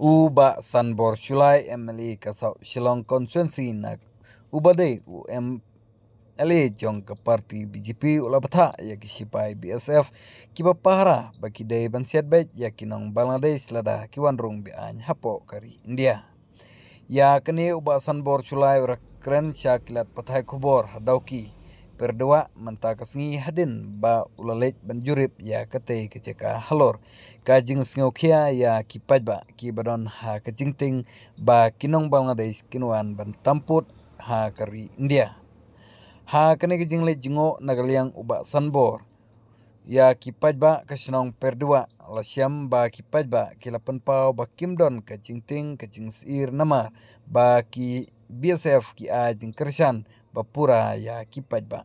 uba sanbor shulai emily kasau shillong nak ubade u em ele jong ke parti BJP ula peta ya ki sipai BSF kiba pahara baki dai siat bet ya kinong Bangladesh lada ki wanrung bi an hapo kari India ya kini uba sanbor shulai ura kren syakilat pathai kubor hadauki perdoa mentakasngi hadin ba ulalej banjurip ya kete keceka halor kajing sngokia ya kipaj ba kibadon ha kejingting ba kinong bangladesh kinuan ban tamput ha kari india ha kene kejing le jingo nagaliang uba sanbor ya kipaj ba kasinong perdua lasyam ba kipaj ba kilapan pau ba kimdon kajingting kajing sir nama ba ki BSF ki ajing kersan Bapura ya kipat ba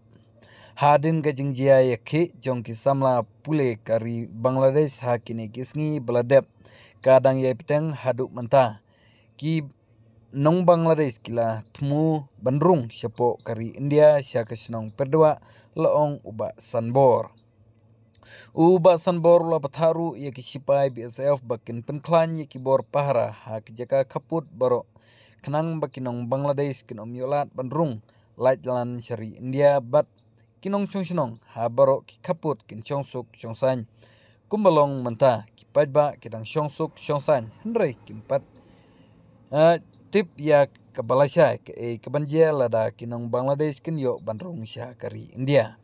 hadin ga jia ya khe jong ki samla pule kari bangladesh ha kini kisngi bladep kadang ya piteng haduk menta ki nong bangladesh kila tumu bandrung sepo kari india sia kesenong perdua loong uba sanbor uba sanbor la bataru ya ki sipai bsf bakin penklan ya ki bor pahara ha ki jaka kaput baro kenang bakinong bangladesh kinom yolat bandrung light lan syari India bat kinong chong sinong habaro ki kaput kin chong suk chong san kumbalong menta ki pat ba kitang chong suk chong san henre pat eh, tip ya kabalasya ke e kabanje lada kinong Bangladesh kin yo bandrong sya kari India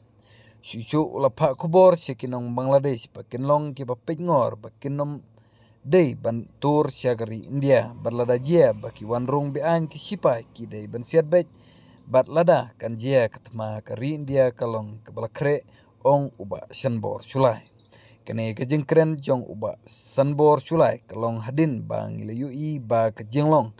Susu lapa kubor si kinong Bangladesh bakin long ki ngor bakin nom day ban tur siagari India berlada jia baki wanrung bean ki sipai ki day ban siat bet bat lada kan jia ketma ke rindia kalong ke belakre ong uba senbor sulai. Kene kejeng keren jong uba senbor sulai kalong hadin bang ilayu i ba kejeng long.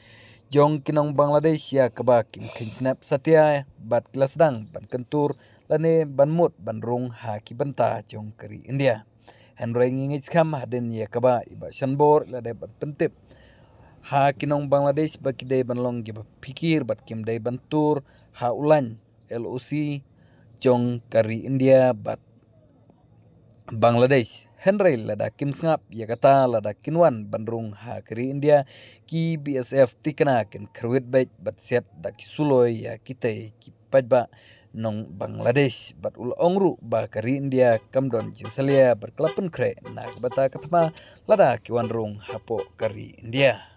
Jong kinong Bangladesh ya keba kim snap satya bat kelasdang ban kentur lane ban mut ban rung haki benta jong keri india. Henry ngingit hadin ya keba iba senbor lade ban pentip. ha kinong bangladesh ba ki dai ban long ba pikir bat kim dai ban tur ha ulan loc jong kari india bat bangladesh henry lada kim sngap ya kata lada kinwan bandrung ha kari india ki bsf tikna kin kerwit bait bat set da ki suloy ya kite ki pajba nong Bangladesh bat ul ongru ba kari India kamdon jinsalia berkelapun kre nak bata katma lada kiwan rung hapo kari India.